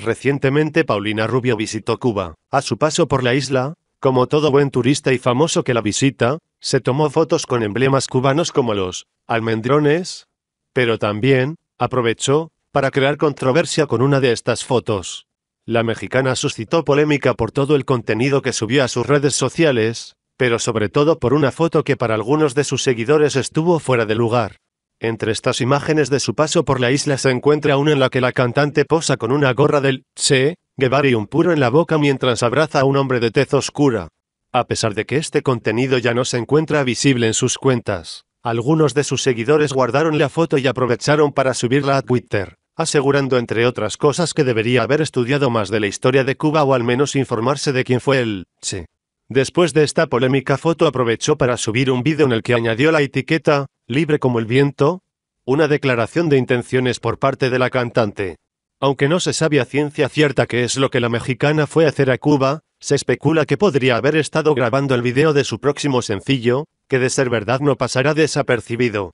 Recientemente Paulina Rubio visitó Cuba. A su paso por la isla, como todo buen turista y famoso que la visita, se tomó fotos con emblemas cubanos como los almendrones, pero también, aprovechó, para crear controversia con una de estas fotos. La mexicana suscitó polémica por todo el contenido que subió a sus redes sociales, pero sobre todo por una foto que para algunos de sus seguidores estuvo fuera de lugar. Entre estas imágenes de su paso por la isla se encuentra una en la que la cantante posa con una gorra del Che Guevara y un puro en la boca mientras abraza a un hombre de tez oscura. A pesar de que este contenido ya no se encuentra visible en sus cuentas, algunos de sus seguidores guardaron la foto y aprovecharon para subirla a Twitter, asegurando entre otras cosas que debería haber estudiado más de la historia de Cuba o al menos informarse de quién fue el Che. Después de esta polémica foto aprovechó para subir un vídeo en el que añadió la etiqueta Libre como el viento, una declaración de intenciones por parte de la cantante. Aunque no se sabe a ciencia cierta qué es lo que la mexicana fue a hacer a Cuba, se especula que podría haber estado grabando el video de su próximo sencillo, que de ser verdad no pasará desapercibido.